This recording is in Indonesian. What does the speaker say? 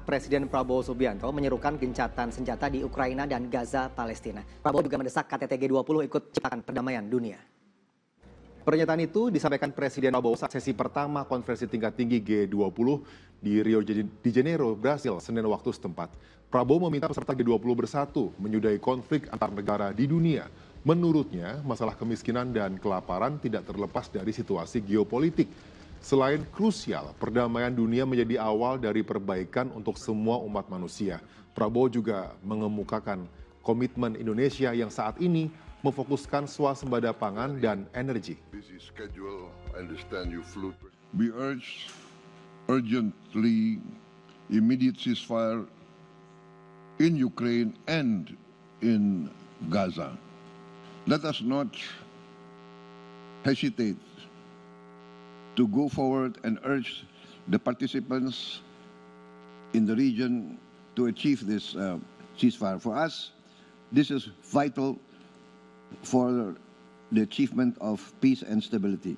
Presiden Prabowo Subianto menyerukan gencatan senjata di Ukraina dan Gaza, Palestina. Prabowo juga mendesak KTT G20 ikut ciptakan perdamaian dunia. Pernyataan itu disampaikan Presiden Prabowo saat sesi pertama konferensi tingkat tinggi G20 di Rio de Janeiro, Brasil, Senin waktu setempat. Prabowo meminta peserta G20 bersatu menyudahi konflik antar negara di dunia. Menurutnya, masalah kemiskinan dan kelaparan tidak terlepas dari situasi geopolitik Selain krusial, perdamaian dunia menjadi awal dari perbaikan untuk semua umat manusia. Prabowo juga mengemukakan komitmen Indonesia yang saat ini memfokuskan swasembada pangan dan energi. We urge urgently immediate ceasefire in Ukraine and in Gaza. Let us not hesitate to go forward and urge the participants in the region to achieve this uh, ceasefire. For us, this is vital for the achievement of peace and stability.